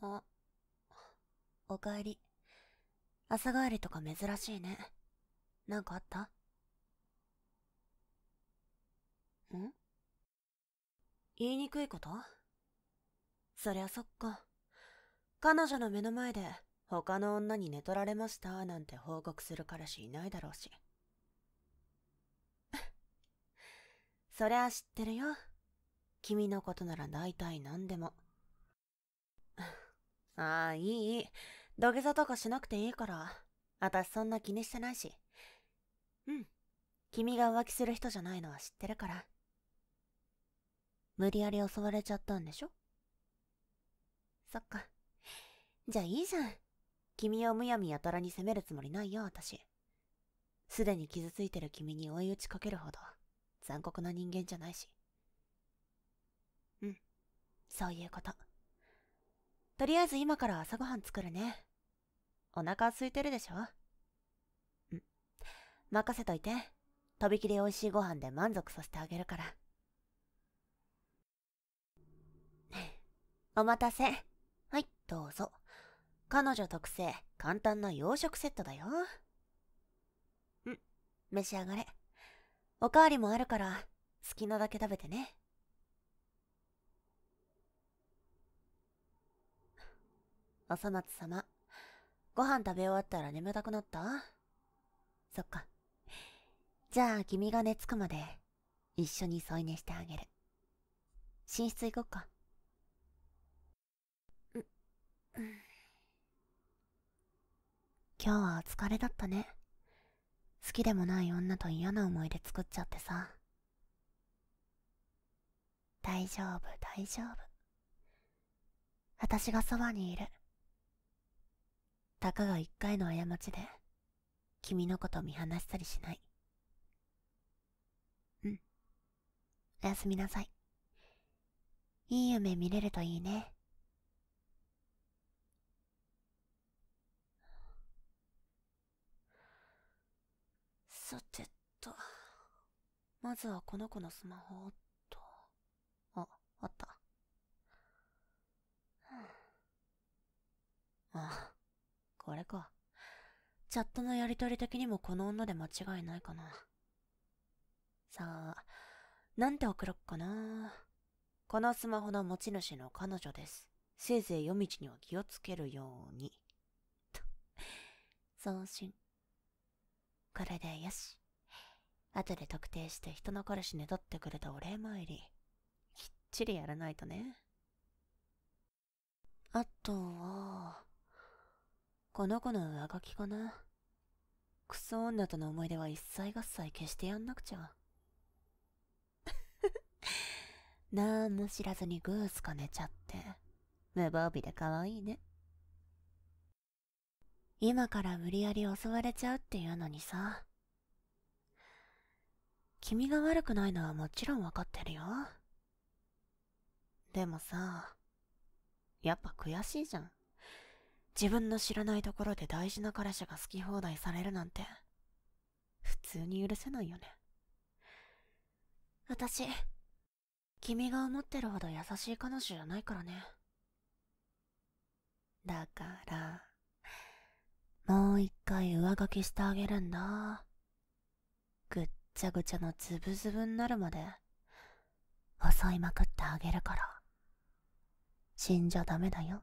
あ、おかえり。朝帰りとか珍しいね。なんかあったん言いにくいことそりゃそっか。彼女の目の前で他の女に寝取られましたなんて報告する彼氏いないだろうし。そりゃ知ってるよ。君のことなら大体何でも。ああ、いいいい。土下座とかしなくていいから。私そんな気にしてないし。うん。君が浮気する人じゃないのは知ってるから。無理やり襲われちゃったんでしょそっか。じゃあいいじゃん。君をむやみやたらに責めるつもりないよ、私。すでに傷ついてる君に追い打ちかけるほど残酷な人間じゃないし。そういうこと。とりあえず今から朝ごはん作るね。お腹空いてるでしょん。任せといて。とびきり美味しいご飯で満足させてあげるから。お待たせ。はい、どうぞ。彼女特製、簡単な洋食セットだよ。うん、召し上がれ。おかわりもあるから、好きなだけ食べてね。朝松様。ご飯食べ終わったら眠たくなったそっか。じゃあ君が寝つくまで、一緒に添い寝してあげる。寝室行こっか。う、うん。今日はお疲れだったね。好きでもない女と嫌な思い出作っちゃってさ。大丈夫、大丈夫。私がそばにいる。たかが一回の過ちで、君のこと見放したりしない。うん。おやすみなさい。いい夢見れるといいね。さてと、まずはこの子のスマホと、あ、あった。あ、あ。これか。チャットのやりとり的にもこの女で間違いないかな。さあ、なんて送ろっかな。このスマホの持ち主の彼女です。せいぜい夜道には気をつけるように。と、送信。これでよし。後で特定して人の彼氏ねだってくれたお礼参り。きっちりやらないとね。あとは、この子の上書きかな。クソ女との思い出は一切合切消してやんなくちゃ。な んも知らずにグースか寝ちゃって、無防備で可愛いね。今から無理やり襲われちゃうっていうのにさ。君が悪くないのはもちろんわかってるよ。でもさ、やっぱ悔しいじゃん。自分の知らないところで大事な彼氏が好き放題されるなんて、普通に許せないよね。私、君が思ってるほど優しい彼女じゃないからね。だから、もう一回上書きしてあげるんだ。ぐっちゃぐちゃのズブズブになるまで、襲いまくってあげるから。死んじゃダメだよ。